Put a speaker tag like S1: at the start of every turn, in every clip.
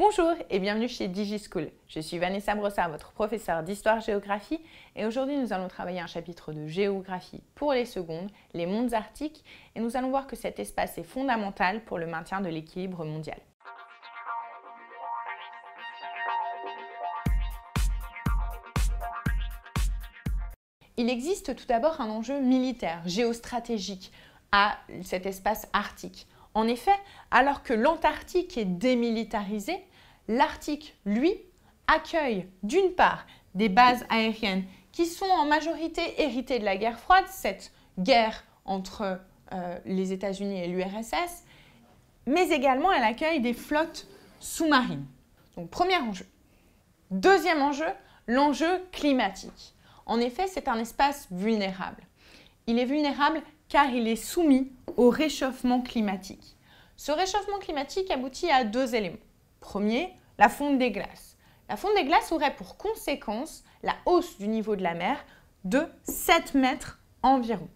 S1: Bonjour et bienvenue chez DigiSchool. Je suis Vanessa Brossard, votre professeure d'histoire-géographie et aujourd'hui nous allons travailler un chapitre de géographie pour les secondes, les mondes arctiques et nous allons voir que cet espace est fondamental pour le maintien de l'équilibre mondial. Il existe tout d'abord un enjeu militaire, géostratégique à cet espace arctique. En effet, alors que l'Antarctique est démilitarisée, l'Arctique, lui, accueille d'une part des bases aériennes qui sont en majorité héritées de la guerre froide, cette guerre entre euh, les États-Unis et l'URSS, mais également elle accueille des flottes sous-marines. Donc premier enjeu. Deuxième enjeu, l'enjeu climatique. En effet, c'est un espace vulnérable. Il est vulnérable car il est soumis au réchauffement climatique. Ce réchauffement climatique aboutit à deux éléments. Premier, la fonte des glaces. La fonte des glaces aurait pour conséquence la hausse du niveau de la mer de 7 mètres environ.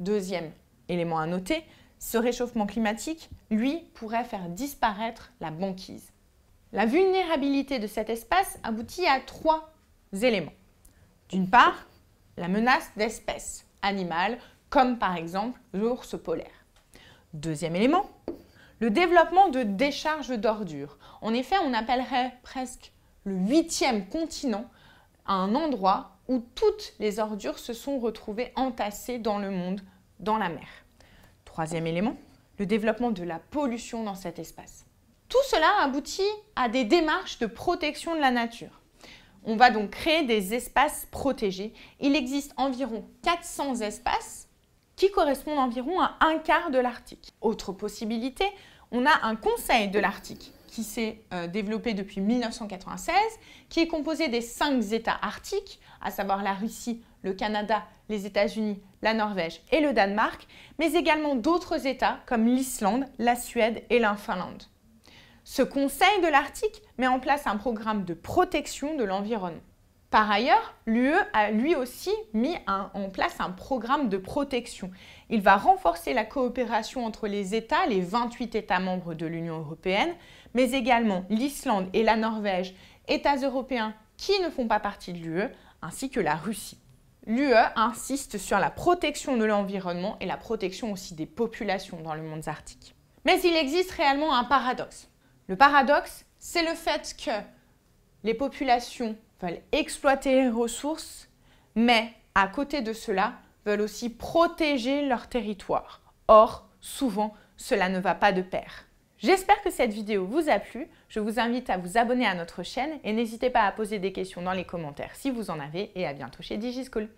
S1: Deuxième élément à noter, ce réchauffement climatique, lui, pourrait faire disparaître la banquise. La vulnérabilité de cet espace aboutit à trois éléments. D'une part, la menace d'espèces animales, comme par exemple l'ours polaire. Deuxième élément, le développement de décharges d'ordures. En effet, on appellerait presque le huitième continent un endroit où toutes les ordures se sont retrouvées entassées dans le monde, dans la mer. Troisième élément, le développement de la pollution dans cet espace. Tout cela aboutit à des démarches de protection de la nature. On va donc créer des espaces protégés. Il existe environ 400 espaces qui correspond environ à un quart de l'Arctique. Autre possibilité, on a un conseil de l'Arctique qui s'est euh, développé depuis 1996, qui est composé des cinq États arctiques, à savoir la Russie, le Canada, les États-Unis, la Norvège et le Danemark, mais également d'autres États comme l'Islande, la Suède et la Finlande. Ce Conseil de l'Arctique met en place un programme de protection de l'environnement. Par ailleurs, l'UE a lui aussi mis en place un programme de protection. Il va renforcer la coopération entre les États, les 28 États membres de l'Union européenne, mais également l'Islande et la Norvège, États européens qui ne font pas partie de l'UE, ainsi que la Russie. L'UE insiste sur la protection de l'environnement et la protection aussi des populations dans le monde arctique. Mais il existe réellement un paradoxe. Le paradoxe, c'est le fait que les populations veulent exploiter les ressources, mais à côté de cela, veulent aussi protéger leur territoire. Or, souvent, cela ne va pas de pair. J'espère que cette vidéo vous a plu. Je vous invite à vous abonner à notre chaîne et n'hésitez pas à poser des questions dans les commentaires si vous en avez et à bientôt chez DigiSchool.